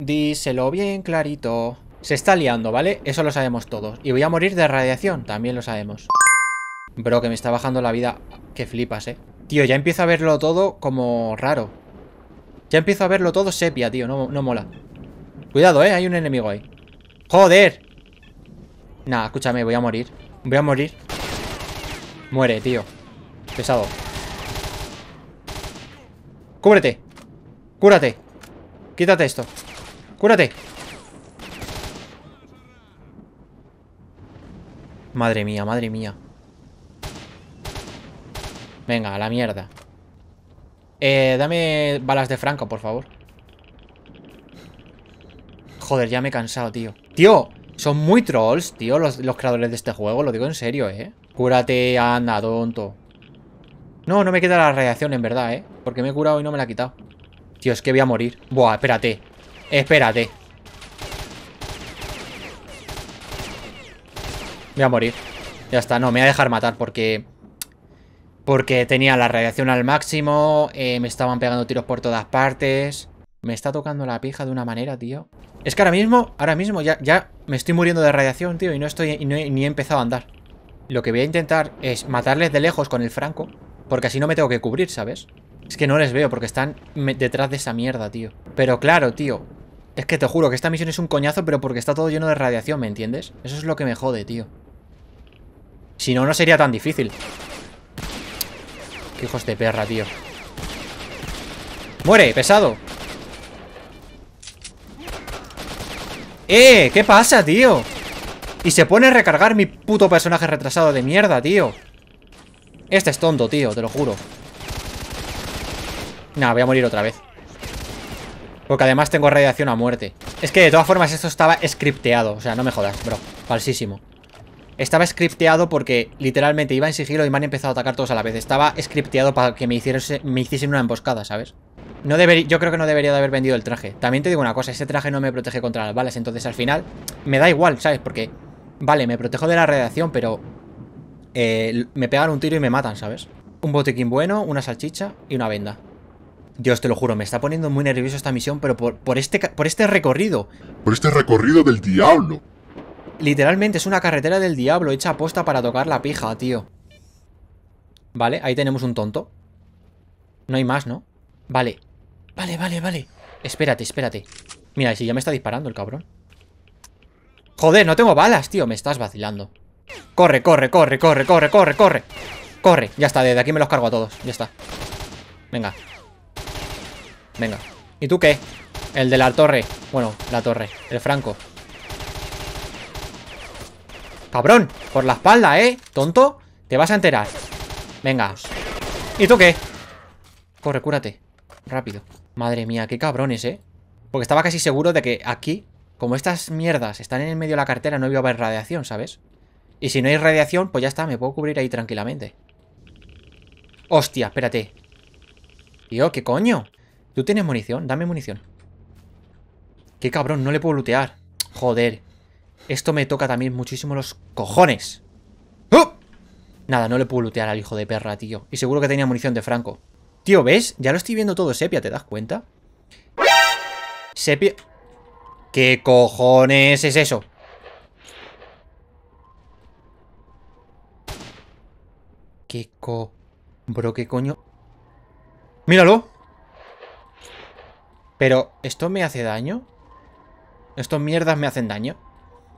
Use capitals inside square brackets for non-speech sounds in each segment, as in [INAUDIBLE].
Díselo bien clarito. Se está liando, ¿vale? Eso lo sabemos todos. Y voy a morir de radiación, también lo sabemos. Bro, que me está bajando la vida. Que flipas, ¿eh? Tío, ya empiezo a verlo todo como raro. Ya empiezo a verlo todo sepia, tío. No, no mola. Cuidado, ¿eh? Hay un enemigo ahí. ¡Joder! Nah, escúchame, voy a morir. Voy a morir. Muere, tío. Pesado. Cúbrete. Cúrate. Quítate esto. ¡Cúrate! Madre mía, madre mía. Venga, a la mierda. Eh, dame balas de franco, por favor. Joder, ya me he cansado, tío. ¡Tío! Son muy trolls, tío, los, creadores de este juego. Lo digo en serio, ¿eh? Cúrate, anda, tonto. No, no me queda la radiación, en verdad, ¿eh? Porque me he curado y no me la he quitado. Tío, es que voy a morir. Buah, espérate. Espérate. Voy a morir. Ya está, no, me voy a dejar matar porque... Porque tenía la radiación al máximo, eh, me estaban pegando tiros por todas partes... Me está tocando la pija de una manera, tío. Es que ahora mismo, ahora mismo ya, ya me estoy muriendo de radiación, tío, y no estoy y ni he empezado a andar. Lo que voy a intentar es matarles de lejos con el franco, porque así no me tengo que cubrir, ¿sabes? Es que no les veo porque están detrás de esa mierda, tío. Pero claro, tío, es que te juro que esta misión es un coñazo, pero porque está todo lleno de radiación, ¿me entiendes? Eso es lo que me jode, tío. Si no, no sería tan difícil. Qué hijos de perra, tío. ¡Muere, pesado! ¡Eh! ¿Qué pasa, tío? Y se pone a recargar mi puto personaje retrasado de mierda, tío. Este es tonto, tío, te lo juro. Nah, voy a morir otra vez. Porque además tengo radiación a muerte. Es que de todas formas esto estaba scripteado. O sea, no me jodas, bro. Falsísimo. Estaba scripteado porque literalmente iba en sigilo y me han empezado a atacar todos a la vez. Estaba scripteado para que me, hiciesen, una emboscada, ¿sabes? No yo creo que no debería de haber vendido el traje. También te digo una cosa, ese traje no me protege contra las balas, entonces al final me da igual, ¿sabes? Porque, vale, me protejo de la radiación, pero eh, me pegan un tiro y me matan, ¿sabes? Un botiquín bueno, una salchicha y una venda. Dios, te lo juro, me está poniendo muy nervioso esta misión, pero por, este, por este recorrido. Por este recorrido del diablo. Literalmente es una carretera del diablo hecha aposta para tocar la pija, tío. Vale, ahí tenemos un tonto. No hay más, ¿no? Vale. Vale, vale, vale. Espérate, espérate. Mira, si ya me está disparando el cabrón. Joder, no tengo balas, tío. Me estás vacilando. Corre, corre, corre, corre, corre, corre, corre. Corre. Ya está, de aquí me los cargo a todos. Ya está. Venga, Venga. ¿Y tú qué? El de la torre. Bueno, la torre. El franco. Cabrón. Por la espalda, ¿eh? Tonto. Te vas a enterar. Venga. ¿Y tú qué? Corre, cúrate. Rápido. Madre mía, qué cabrones, ¿eh? Porque estaba casi seguro de que aquí, como estas mierdas están en el medio de la cartera, no iba a haber radiación, ¿sabes? Y si no hay radiación, pues ya está, me puedo cubrir ahí tranquilamente. Hostia, espérate. Tío, ¿qué coño? ¿Tú tienes munición? Dame munición. Qué cabrón, no le puedo lootear. Joder. Esto me toca también muchísimo los cojones. ¡Oh! Nada, no le puedo lootear al hijo de perra, tío. Y seguro que tenía munición de Franco. Tío, ¿ves? Ya lo estoy viendo todo sepia, ¿te das cuenta? Sepia... ¿Qué cojones es eso? ¿Qué co... Bro, ¿qué coño? ¡Míralo! Pero, ¿esto me hace daño? ¿Estos mierdas me hacen daño?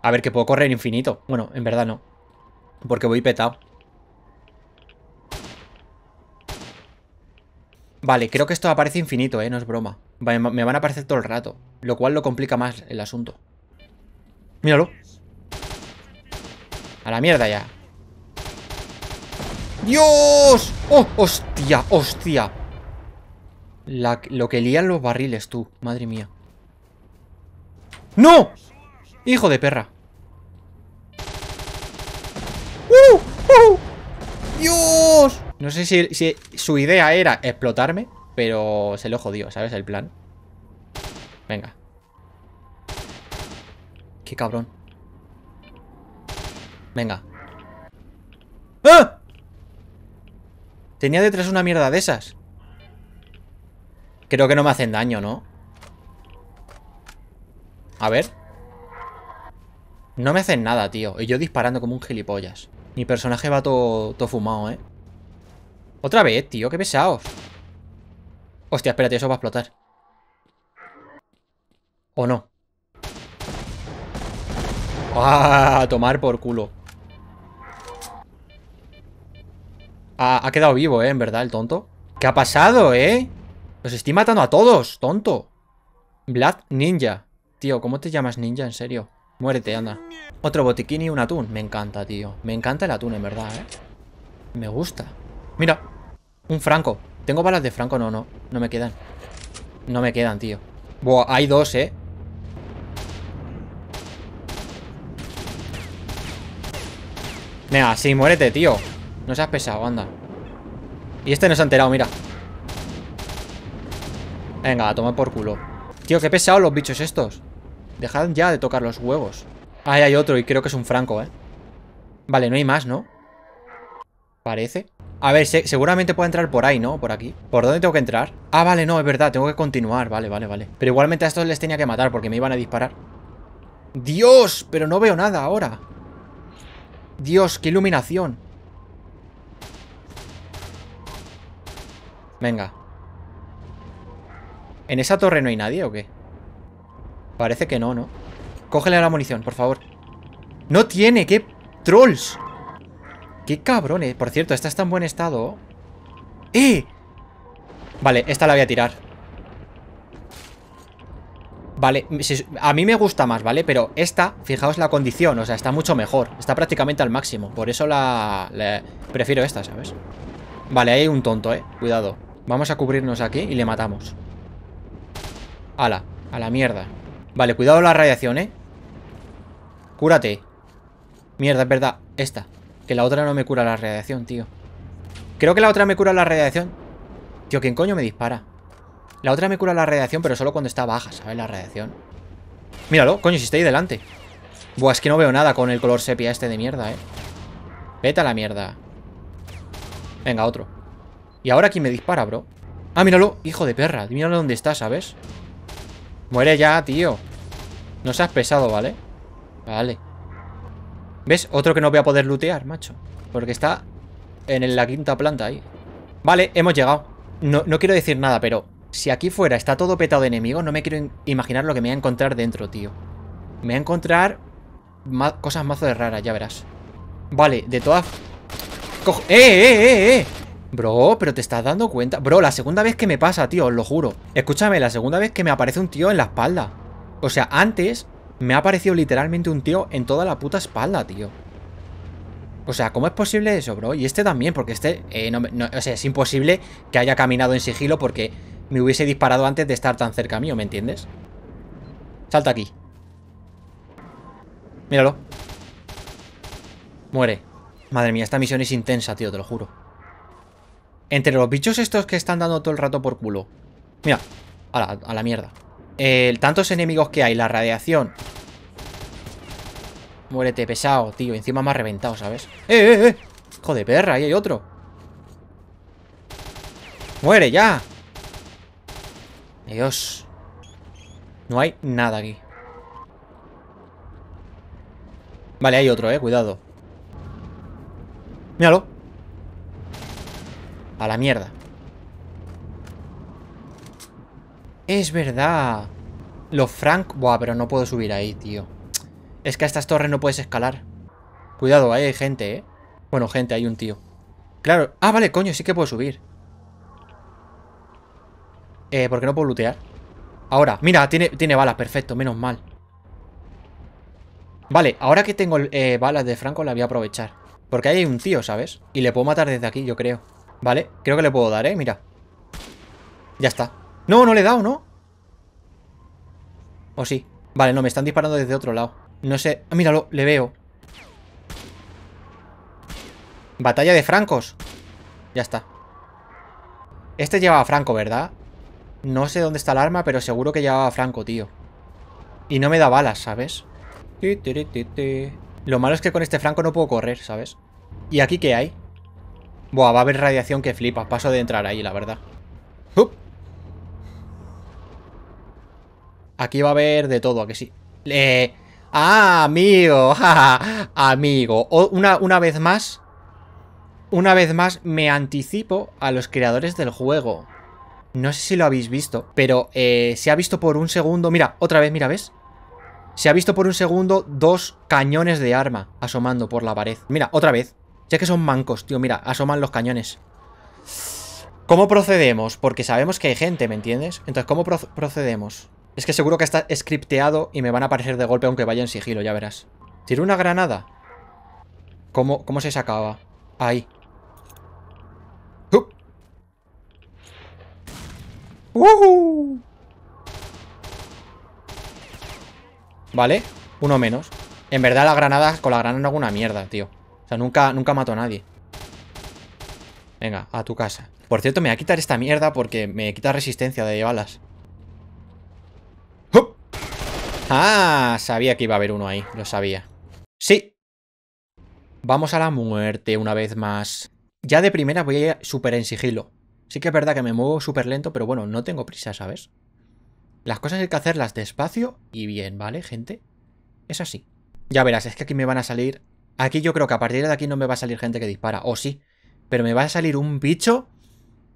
A ver, que puedo correr infinito. Bueno, en verdad no. Porque voy petado. Vale, creo que esto aparece infinito, ¿eh? No es broma. Me van a aparecer todo el rato. Lo cual lo complica más el asunto. Míralo. A la mierda ya. ¡Dios! ¡Oh! ¡Hostia! ¡Hostia! lo que lían los barriles, tú. Madre mía. ¡No! ¡Hijo de perra! ¡Uh! ¡Uh! ¡Dios! No sé si, si su idea era explotarme, pero se lo jodió, ¿sabes? El plan. Venga. Qué cabrón. Venga. ¡Ah! Tenía detrás una mierda de esas. Creo que no me hacen daño, ¿no? A ver. No me hacen nada, tío. Y yo disparando como un gilipollas. Mi personaje va todo, fumado, ¿eh? Otra vez, tío. Qué pesados. Hostia, espérate. Eso va a explotar. ¿O no? ¡Ah! Tomar por culo. Ah, ha quedado vivo, ¿eh? En verdad, el tonto. ¿Qué ha pasado, eh? Los estoy matando a todos, tonto. Vlad Ninja. Tío, ¿cómo te llamas ninja? En serio. Muérete, anda. Otro botiquín y un atún. Me encanta, tío. Me encanta el atún, en verdad, ¿eh? Me gusta. Mira. Un franco. ¿Tengo balas de franco? No, no. No me quedan. No me quedan, tío. Buah, hay dos, ¿eh? Venga, sí, muérete, tío. No seas pesado, anda. Y este no se ha enterado, mira. Venga, a por culo. Tío, qué pesados los bichos estos. Dejad ya de tocar los huevos. Ahí hay otro y creo que es un franco, ¿eh? Vale, no hay más, ¿no? Parece. A ver, seguramente puedo entrar por ahí, ¿no? Por aquí. ¿Por dónde tengo que entrar? Ah, vale, no, es verdad. Tengo que continuar. Vale, vale, vale. Pero igualmente a estos les tenía que matar porque me iban a disparar. ¡Dios! Pero no veo nada ahora. ¡Dios! ¡Qué iluminación! Venga. ¿En esa torre no hay nadie o qué? Parece que no, ¿no? Cógele la munición, por favor. ¡No tiene! ¡Qué trolls! ¡Qué cabrones! Eh. Por cierto, esta está en buen estado. ¡Eh! Vale, esta la voy a tirar. Vale, a mí me gusta más, ¿vale? Pero esta, fijaos la condición, o sea, está mucho mejor. Está prácticamente al máximo, por eso la, Prefiero esta, ¿sabes? Vale, hay un tonto, ¿eh? Cuidado. Vamos a cubrirnos aquí y le matamos. Ala, a la mierda. Vale, cuidado la radiación, ¿eh? Cúrate. Mierda, es verdad. Esta. Que la otra no me cura la radiación, tío. Creo que la otra me cura la radiación. Tío, ¿quién coño me dispara? La otra me cura la radiación, pero solo cuando está baja, ¿sabes? La radiación. Míralo, coño, si está ahí delante. Buah, es que no veo nada con el color sepia este de mierda, ¿eh? Vete a la mierda. Venga, otro. ¿Y ahora quién me dispara, bro? Ah, míralo, hijo de perra. Míralo dónde está, ¿sabes? Muere ya, tío. No seas pesado, ¿vale? Vale. ¿Ves? Otro que no voy a poder lootear, macho. Porque está en la quinta planta ahí. Vale, hemos llegado. No, quiero decir nada, pero si aquí fuera está todo petado de enemigos, no me quiero imaginar lo que me voy a encontrar dentro, tío. Me voy a encontrar cosas mazo de raras, ya verás. Vale, de todas... eh, eh, eh! eh! Bro, pero te estás dando cuenta. Bro, la segunda vez que me pasa, tío, os lo juro. Escúchame, la segunda vez que me aparece un tío en la espalda. O sea, antes me ha aparecido literalmente un tío en toda la puta espalda, tío. O sea, ¿cómo es posible eso, bro? Y este también, porque este... Eh, no, o sea, es imposible que haya caminado en sigilo porque me hubiese disparado antes de estar tan cerca mío, ¿me entiendes? Salta aquí. Míralo. Muere. Madre mía, esta misión es intensa, tío, te lo juro. Entre los bichos estos que están dando todo el rato por culo. Mira, a la, mierda. tantos enemigos que hay, la radiación. Muérete, pesado, tío. Encima me ha reventado, ¿sabes? ¡Eh, eh, eh! Hijo de perra, ahí hay otro. ¡Muere ya! Dios. No hay nada aquí. Vale, hay otro, eh. Cuidado. Míralo. A la mierda. Es verdad. Los Frank... Buah, pero no puedo subir ahí, tío. Es que a estas torres no puedes escalar. Cuidado, ahí hay gente, ¿eh? Bueno, gente, hay un tío. Claro. Ah, vale, coño, sí que puedo subir. Eh, ¿por qué no puedo lootear? Ahora, mira, tiene, tiene balas, perfecto, menos mal. Vale, ahora que tengo eh, balas de Franco la voy a aprovechar. Porque ahí hay un tío, ¿sabes? Y le puedo matar desde aquí, yo creo. Vale, creo que le puedo dar, ¿eh? Mira. Ya está. No, no le he dado, ¿no? ¿O sí? Vale, no, me están disparando desde otro lado. No sé... Ah, míralo, le veo. Batalla de francos. Ya está. Este llevaba franco, ¿verdad? No sé dónde está el arma, pero seguro que llevaba franco, tío. Y no me da balas, ¿sabes? Lo malo es que con este franco no puedo correr, ¿sabes? ¿Y aquí qué hay? Buah, va a haber radiación que flipa. Paso de entrar ahí, la verdad. Aquí va a haber de todo, ¿a que sí? ¡Ah, amigo! [LAUGHS] amigo. una, una vez más... Una vez más me anticipo a los creadores del juego. No sé si lo habéis visto, pero eh, se ha visto por un segundo... Mira, otra vez, mira, ¿ves? Se ha visto por un segundo dos cañones de arma asomando por la pared. Mira, otra vez. Ya que son mancos, tío, mira, asoman los cañones. ¿Cómo procedemos? Porque sabemos que hay gente, ¿me entiendes? Entonces, ¿cómo procedemos? Es que seguro que está scripteado y me van a aparecer de golpe aunque vaya en sigilo, ya verás. ¿Tiro una granada? ¿Cómo, cómo se sacaba? Ahí. Vale, uno menos. En verdad la granada, con la granada no hago una mierda, tío sea, nunca, nunca mato a nadie. Venga, a tu casa. Por cierto, me voy a quitar esta mierda porque me quita resistencia de balas. Ah, sabía que iba a haber uno ahí, lo sabía. Sí. Vamos a la muerte una vez más. Ya de primera voy a ir súper en sigilo. Sí que es verdad que me muevo súper lento, pero bueno, no tengo prisa, ¿sabes? Las cosas hay que hacerlas despacio y bien, ¿vale, gente? Es así. Ya verás, es que aquí me van a salir Aquí yo creo que a partir de aquí no me va a salir gente que dispara, o sí. Pero me va a salir un bicho,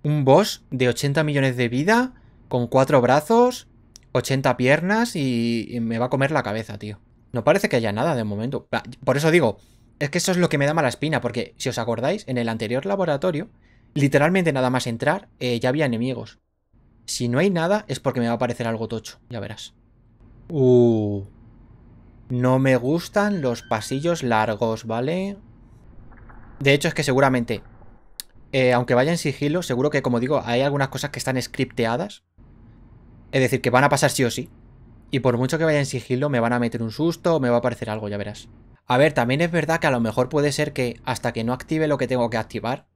un boss de 80 millones de vida, con cuatro brazos, 80 piernas y, me va a comer la cabeza, tío. No parece que haya nada de momento. Por eso digo, es que eso es lo que me da mala espina, porque si os acordáis, en el anterior laboratorio, literalmente nada más entrar, eh, ya había enemigos. Si no hay nada, es porque me va a aparecer algo tocho, ya verás. Uh. No me gustan los pasillos largos, ¿vale? De hecho, es que seguramente, eh, aunque vaya en sigilo, seguro que, como digo, hay algunas cosas que están scripteadas. Es decir, que van a pasar sí o sí. Y por mucho que vaya en sigilo, me van a meter un susto o me va a aparecer algo, ya verás. A ver, también es verdad que a lo mejor puede ser que hasta que no active lo que tengo que activar,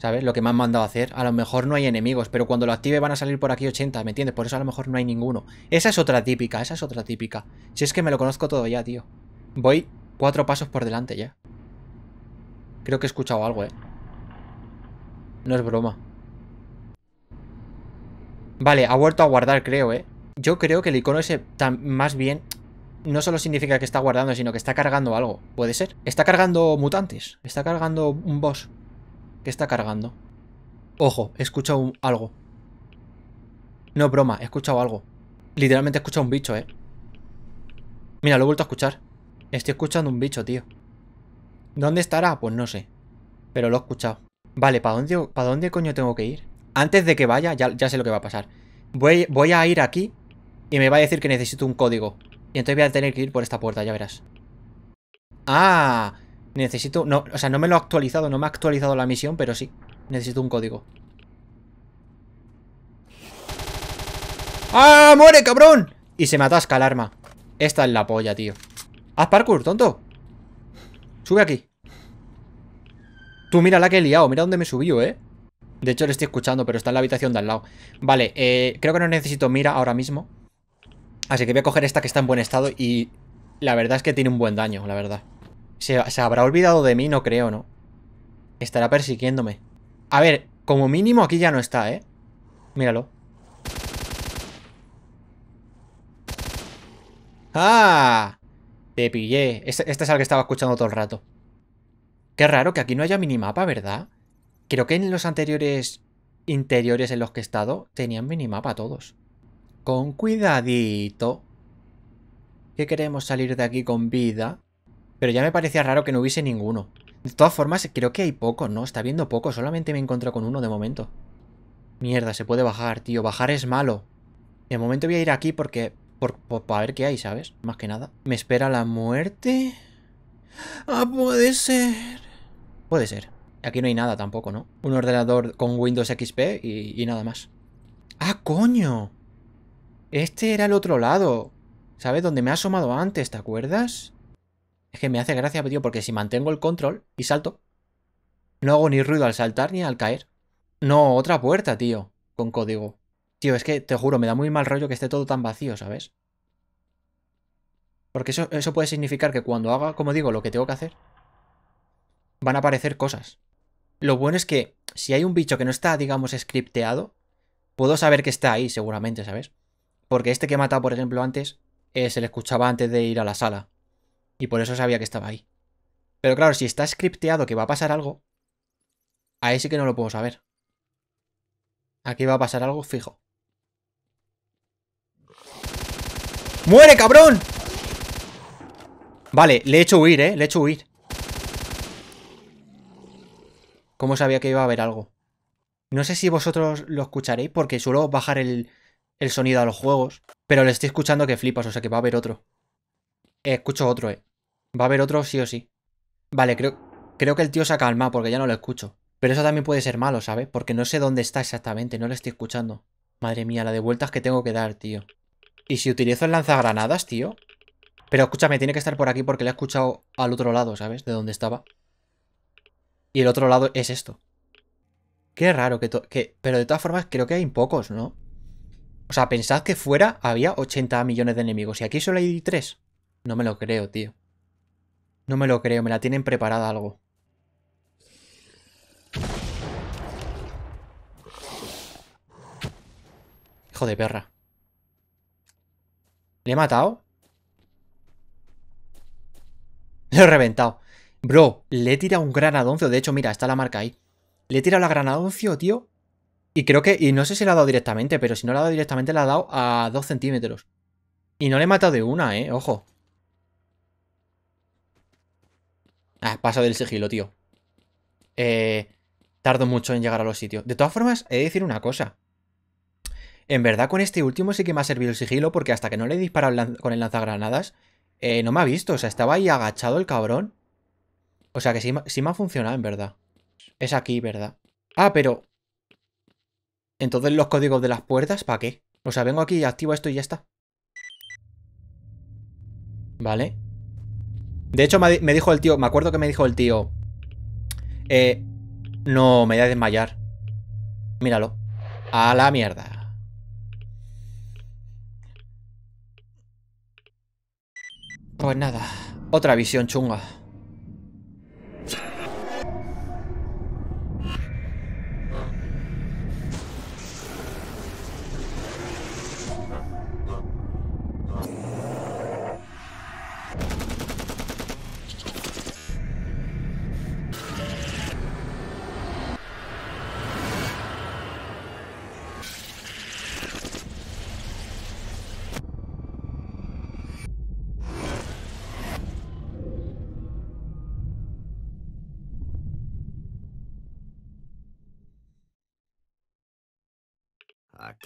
¿Sabes? Lo que me han mandado a hacer. A lo mejor no hay enemigos, pero cuando lo active van a salir por aquí 80, ¿me entiendes? Por eso a lo mejor no hay ninguno. Esa es otra típica, esa es otra típica. Si es que me lo conozco todo ya, tío. Voy cuatro pasos por delante ya. Creo que he escuchado algo, ¿eh? No es broma. Vale, ha vuelto a guardar, creo, ¿eh? Yo creo que el icono ese tan, más bien no solo significa que está guardando, sino que está cargando algo. ¿Puede ser? Está cargando mutantes. Está cargando un boss que está cargando. Ojo, he escuchado algo. No broma, he escuchado algo. Literalmente he escuchado un bicho, eh. Mira, lo he vuelto a escuchar. Estoy escuchando un bicho, tío. ¿Dónde estará? Pues no sé. Pero lo he escuchado. Vale, ¿para dónde, ¿para dónde coño tengo que ir? Antes de que vaya, ya, sé lo que va a pasar. Voy, voy a ir aquí y me va a decir que necesito un código. Y entonces voy a tener que ir por esta puerta, ya verás. ¡Ah! Necesito... No, o sea, no me lo ha actualizado, no me ha actualizado la misión, pero sí. Necesito un código. ¡Ah, muere, cabrón! Y se me atasca el arma. Esta es la polla, tío. Haz parkour, tonto. Sube aquí. Tú mira la que he liado, mira dónde me subió, ¿eh? De hecho, lo estoy escuchando, pero está en la habitación de al lado. Vale, eh, creo que no necesito mira ahora mismo. Así que voy a coger esta que está en buen estado y la verdad es que tiene un buen daño, la verdad. Se, habrá olvidado de mí, no creo, ¿no? Estará persiguiéndome. A ver, como mínimo aquí ya no está, ¿eh? Míralo. ¡Ah! Te pillé. Este, este, es el que estaba escuchando todo el rato. Qué raro que aquí no haya minimapa, ¿verdad? Creo que en los anteriores interiores en los que he estado tenían minimapa todos. Con cuidadito. Que queremos salir de aquí con vida. Pero ya me parecía raro que no hubiese ninguno. De todas formas, creo que hay poco, ¿no? Está viendo poco. Solamente me encuentro con uno de momento. Mierda, se puede bajar, tío. Bajar es malo. De momento voy a ir aquí porque... Por, para ver qué hay, ¿sabes? Más que nada. ¿Me espera la muerte? Ah, puede ser. Puede ser. Aquí no hay nada tampoco, ¿no? Un ordenador con Windows XP y, y nada más. ¡Ah, coño! Este era el otro lado. ¿Sabes? Donde me ha asomado antes, ¿te acuerdas? Es que me hace gracia, tío, porque si mantengo el control y salto, no hago ni ruido al saltar ni al caer. No, otra puerta, tío, con código. Tío, es que te juro, me da muy mal rollo que esté todo tan vacío, ¿sabes? Porque eso, eso puede significar que cuando haga, como digo, lo que tengo que hacer, van a aparecer cosas. Lo bueno es que si hay un bicho que no está, digamos, scripteado, puedo saber que está ahí, seguramente, ¿sabes? Porque este que he matado, por ejemplo, antes, eh, se le escuchaba antes de ir a la sala. Y por eso sabía que estaba ahí. Pero claro, si está scripteado que va a pasar algo, ahí sí que no lo puedo saber. Aquí va a pasar algo fijo. ¡Muere, cabrón! Vale, le he hecho huir, ¿eh? Le he hecho huir. ¿Cómo sabía que iba a haber algo? No sé si vosotros lo escucharéis porque suelo bajar el, el sonido a los juegos. Pero le estoy escuchando que flipas, o sea que va a haber otro. escucho otro, eh. Va a haber otro sí o sí. Vale, creo, creo que el tío se ha calmado porque ya no lo escucho. Pero eso también puede ser malo, ¿sabes? Porque no sé dónde está exactamente, no lo estoy escuchando. Madre mía, la de vueltas que tengo que dar, tío. ¿Y si utilizo el lanzagranadas, tío? Pero escúchame, tiene que estar por aquí porque le he escuchado al otro lado, ¿sabes? De donde estaba. Y el otro lado es esto. Qué raro que... pero de todas formas, creo que hay pocos, ¿no? O sea, pensad que fuera había 80 millones de enemigos y aquí solo hay 3. No me lo creo, tío. No me lo creo, me la tienen preparada algo. Hijo de perra. ¿Le he matado? [LAUGHS] Lo he reventado. Bro, le he tirado un gran De hecho, mira, está la marca ahí. Le he tirado la granadoncio, tío. Y creo que... Y no sé si la ha dado directamente, pero si no la ha dado directamente, la ha dado a dos centímetros. Y no le he matado de una, eh. Ojo. Ah, pasa del sigilo, tío. Eh, tardo mucho en llegar a los sitios. De todas formas, he de decir una cosa. En verdad, con este último sí que me ha servido el sigilo, porque hasta que no le he disparado con el lanzagranadas, eh, no me ha visto. O sea, estaba ahí agachado el cabrón. O sea, que sí, sí me ha funcionado, en verdad. Es aquí, ¿verdad? Ah, pero... Entonces los códigos de las puertas, ¿para qué? O sea, vengo aquí, activo esto y ya está. Vale. De hecho, me dijo el tío, me acuerdo que me dijo el tío, eh, no, me voy a desmayar. Míralo. A la mierda. Pues nada, otra visión chunga.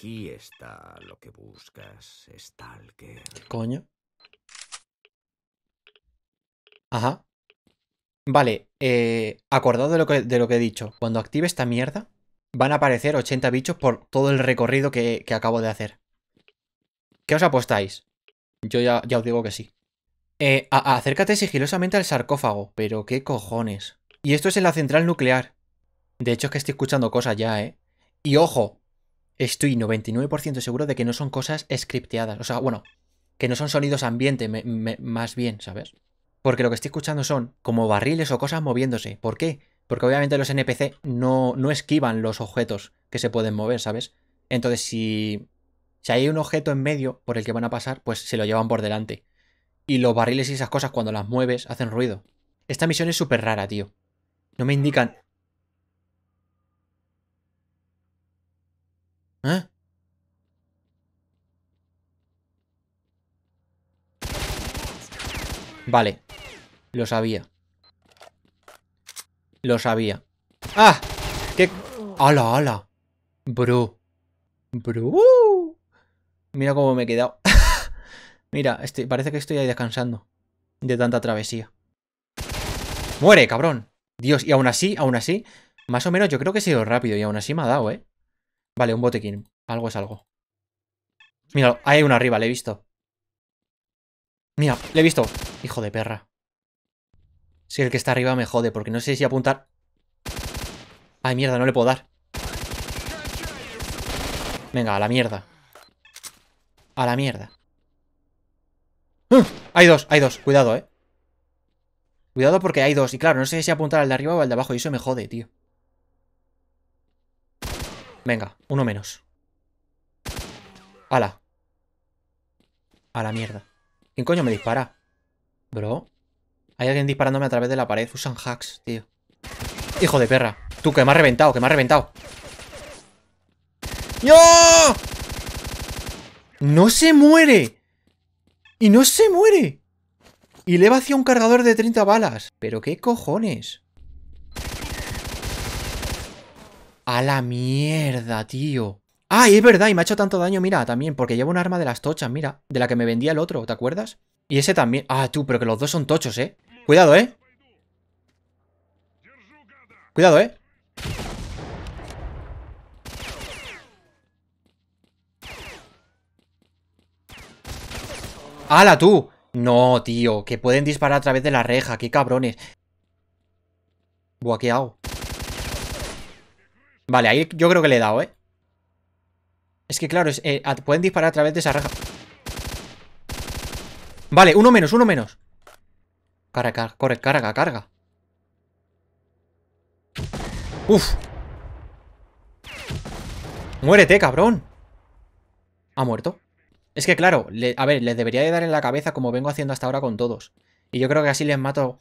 Aquí está lo que buscas, Stalker. Coño. Ajá. Vale, eh, acordado de lo, que, de que he dicho. Cuando active esta mierda, van a aparecer 80 bichos por todo el recorrido que, que acabo de hacer. ¿Qué os apostáis? Yo ya, ya os digo que sí. Eh, acércate sigilosamente al sarcófago, pero qué cojones. Y esto es en la central nuclear. De hecho es que estoy escuchando cosas ya, ¿eh? Y ojo, estoy 99% seguro de que no son cosas scripteadas. O sea, bueno, que no son sonidos ambiente, más bien, ¿sabes? Porque lo que estoy escuchando son como barriles o cosas moviéndose. ¿Por qué? Porque obviamente los NPC no, no esquivan los objetos que se pueden mover, ¿sabes? Entonces, si, si hay un objeto en medio por el que van a pasar, pues se lo llevan por delante. Y los barriles y esas cosas, cuando las mueves, hacen ruido. Esta misión es súper rara, tío. No me indican Vale. Lo sabía. Lo sabía. ¡Ah! ¡Qué... ¡Hala, hala! Bro. Bro. Mira cómo me he quedado. [LAUGHS] Mira, este, parece que estoy ahí descansando. De tanta travesía. ¡Muere, cabrón! Dios, y aún así, aún así... Más o menos yo creo que he sido rápido y aún así me ha dado, ¿eh? Vale, un botequín. Algo es algo. Mira, hay uno arriba, le he visto. Mira, le he visto. Hijo de perra. Si el que está arriba me jode, porque no sé si apuntar... Ay, mierda, no le puedo dar. Venga, a la mierda. A la mierda. ¡Ah! Hay dos, hay dos. Cuidado, eh. Cuidado porque hay dos. Y claro, no sé si apuntar al de arriba o al de abajo. Y eso me jode, tío. Venga, uno menos. Ala. A la mierda. ¿Quién coño me dispara? Bro. Hay alguien disparándome a través de la pared. Usan hacks, tío. Hijo de perra. Tú, que me has reventado, que me has reventado. ¡No! ¡No se muere! ¡Y no se muere! Y le va hacia un cargador de 30 balas. ¿Pero qué cojones? A la mierda, tío. ¡Ay, ah, y es verdad! Y me ha hecho tanto daño, mira, también. Porque llevo un arma de las tochas, mira. De la que me vendía el otro, ¿te acuerdas? Y ese también. Ah, tú, pero que los dos son tochos, ¿eh? Cuidado, ¿eh? Cuidado, ¿eh? ¡Hala, tú! No, tío, que pueden disparar a través de la reja, qué cabrones. Buah, ¿qué Vale, ahí yo creo que le he dado, ¿eh? Es que claro, eh, pueden disparar a través de esa reja. Vale, uno menos, uno menos. Carga, corre, carga, carga. Uf. Muérete, cabrón. Ha muerto. Es que claro, a ver, les debería de dar en la cabeza como vengo haciendo hasta ahora con todos. Y yo creo que así les mato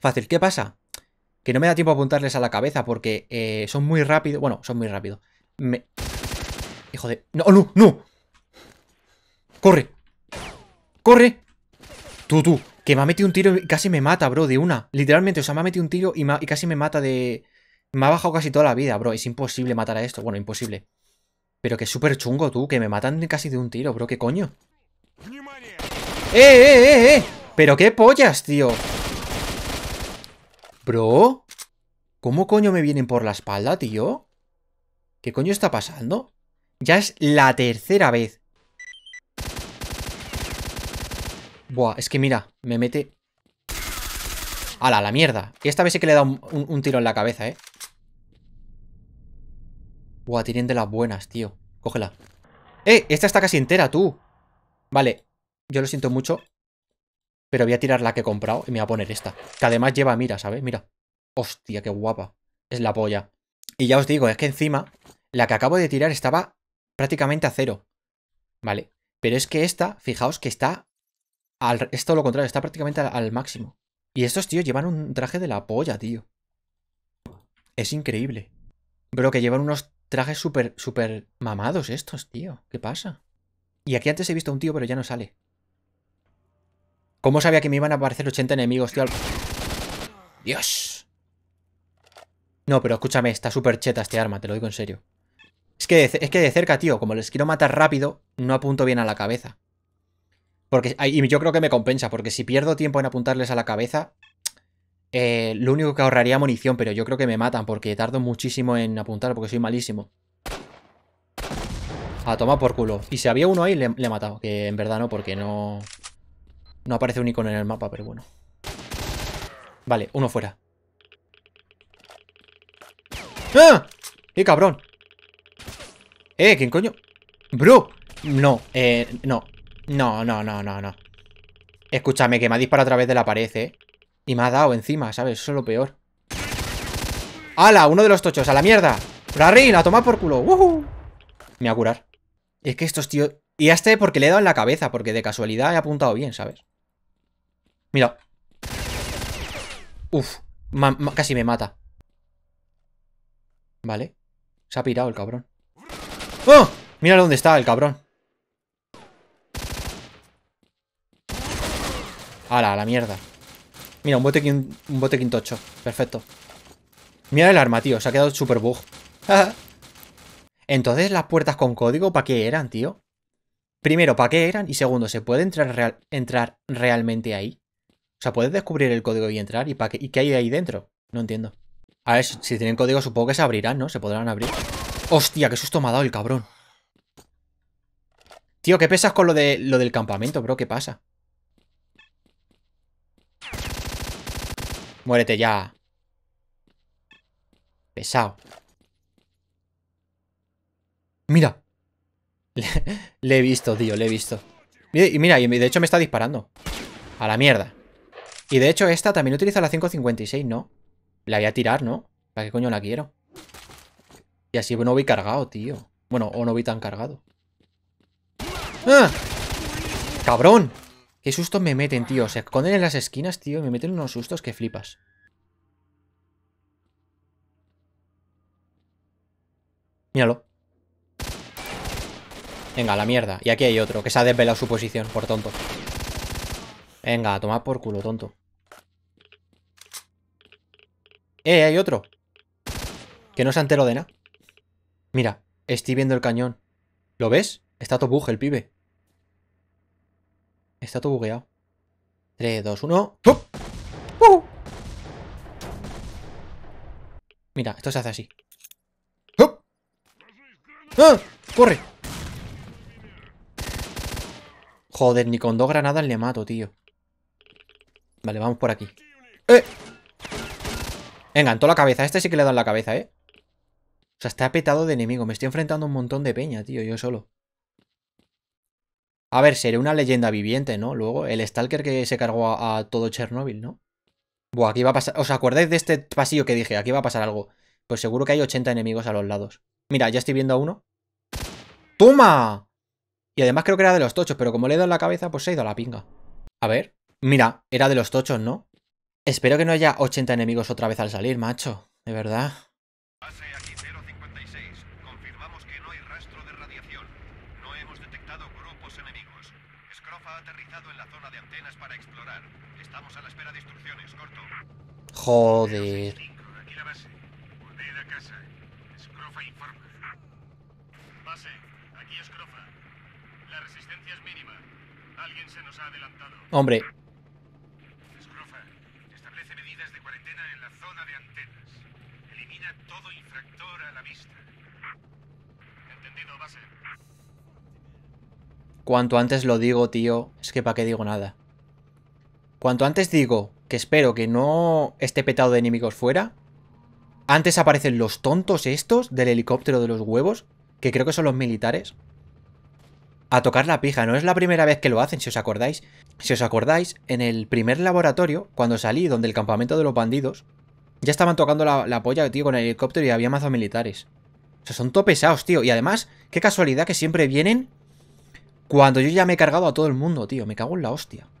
fácil. ¿Qué pasa? Que no me da tiempo a apuntarles a la cabeza porque eh, son muy rápidos. Bueno, son muy rápidos. Me... Hijo de... ¡No, no, no! ¡Corre! ¡Corre! Tú, tú, que me ha metido un tiro y casi me mata, bro, de una. Literalmente, o sea, me ha metido un tiro y, casi me mata de... Me ha bajado casi toda la vida, bro. Es imposible matar a esto. Bueno, imposible. Pero que súper chungo, tú. Que me matan casi de un tiro, bro. ¿Qué coño? ¡Eh, eh, eh, eh! ¿Pero qué pollas, tío? Bro. ¿Cómo coño me vienen por la espalda, tío? ¿Qué coño está pasando? Ya es la tercera vez Buah, es que mira, me mete... ¡Hala, la mierda! Y esta vez sí que le he dado un, tiro en la cabeza, ¿eh? Buah, tienen de las buenas, tío. Cógela. ¡Eh! Esta está casi entera, tú. Vale. Yo lo siento mucho. Pero voy a tirar la que he comprado y me voy a poner esta. Que además lleva mira, ¿sabes? Mira. Hostia, qué guapa. Es la polla. Y ya os digo, es que encima, la que acabo de tirar estaba prácticamente a cero. Vale. Pero es que esta, fijaos que está es todo lo contrario, está prácticamente al, máximo. Y estos tíos llevan un traje de la polla, tío. Es increíble. Bro, que llevan unos trajes súper, súper mamados estos, tío. ¿Qué pasa? Y aquí antes he visto a un tío, pero ya no sale. ¿Cómo sabía que me iban a aparecer 80 enemigos, tío? Dios. No, pero escúchame, está súper cheta este arma, te lo digo en serio. Es que, es que de cerca, tío, como les quiero matar rápido, no apunto bien a la cabeza. Porque, y yo creo que me compensa, porque si pierdo tiempo en apuntarles a la cabeza, eh, lo único que ahorraría munición, pero yo creo que me matan, porque tardo muchísimo en apuntar, porque soy malísimo. A tomar por culo. Y si había uno ahí, le, he matado. Que en verdad no, porque no... No aparece un icono en el mapa, pero bueno. Vale, uno fuera. ¡Ah! ¡Qué ¡Eh, cabrón! ¡Eh! ¿Quién coño? ¡Bro! No, eh, no. No, no, no, no, no. Escúchame, que me ha disparado a través de la pared, ¿eh? Y me ha dado encima, ¿sabes? Eso es lo peor. ¡Hala! Uno de los tochos, a la mierda. ¡Rarín, a tomar por culo! ¡Woohoo! Me va a curar. Es que estos tíos... Y a este porque le he dado en la cabeza, porque de casualidad he apuntado bien, ¿sabes? Mira. Uf, casi me mata. Vale. Se ha pirado el cabrón. ¡Oh! Mira dónde está el cabrón. a la mierda. Mira, un bote, un bote quintocho. Perfecto. Mira el arma, tío. Se ha quedado super bug. [LAUGHS] Entonces, ¿las puertas con código para qué eran, tío? Primero, ¿para qué eran? Y segundo, ¿se puede entrar, entrar realmente ahí? O sea, ¿puedes descubrir el código y entrar? ¿Y, para qué, ¿Y hay ahí dentro? No entiendo. A ver, si tienen código supongo que se abrirán, ¿no? Se podrán abrir. ¡Hostia, qué susto me ha dado el cabrón! Tío, ¿qué pesas con lo, de, lo del campamento, bro? ¿Qué pasa? Muérete ya. Pesado. Mira. Le, he visto, tío, le he visto. Y, mira, y de hecho me está disparando. A la mierda. Y de hecho esta también utiliza la 556, ¿no? La voy a tirar, ¿no? ¿Para qué coño la quiero? Y así no voy cargado, tío. Bueno, o no voy tan cargado. ¡Ah! ¡Cabrón! Qué susto me meten, tío. Se esconden en las esquinas, tío, y me meten unos sustos que flipas. Míralo. Venga, la mierda. Y aquí hay otro, que se ha desvelado su posición, por tonto. Venga, a tomar por culo, tonto. Eh, hay otro. Que no se enteró de nada. Mira, estoy viendo el cañón. ¿Lo ves? Está buje el pibe. Está todo bugueado. 3, 2, 1. Mira, esto se hace así. ¡Ah! ¡Corre! Joder, ni con dos granadas le mato, tío. Vale, vamos por aquí. ¡Eh! Venga, en toda la cabeza. Este sí que le dan la cabeza, ¿eh? O sea, está petado de enemigo. Me estoy enfrentando a un montón de peña, tío, yo solo. A ver, seré una leyenda viviente, ¿no? Luego, el Stalker que se cargó a, todo Chernóbil, ¿no? Buah, aquí va a pasar... ¿Os acordáis de este pasillo que dije? Aquí va a pasar algo. Pues seguro que hay 80 enemigos a los lados. Mira, ya estoy viendo a uno. ¡Toma! Y además creo que era de los tochos, pero como le he dado en la cabeza, pues se ha ido a la pinga. A ver. Mira, era de los tochos, ¿no? Espero que no haya 80 enemigos otra vez al salir, macho. De verdad. Joder. Hombre. Scrofa, establece medidas de cuarentena en la zona de antenas. Elimina todo infractor a la vista. Entendido, base. Cuanto antes lo digo, tío, es que para qué digo nada. Cuanto antes digo que espero que no esté petado de enemigos fuera. Antes aparecen los tontos estos del helicóptero de los huevos, que creo que son los militares. A tocar la pija, no es la primera vez que lo hacen, si os acordáis. Si os acordáis, en el primer laboratorio, cuando salí, donde el campamento de los bandidos, ya estaban tocando la, polla, tío, con el helicóptero y había mazos militares. O sea, son todo pesados, tío. Y además, qué casualidad que siempre vienen cuando yo ya me he cargado a todo el mundo, tío. Me cago en la hostia.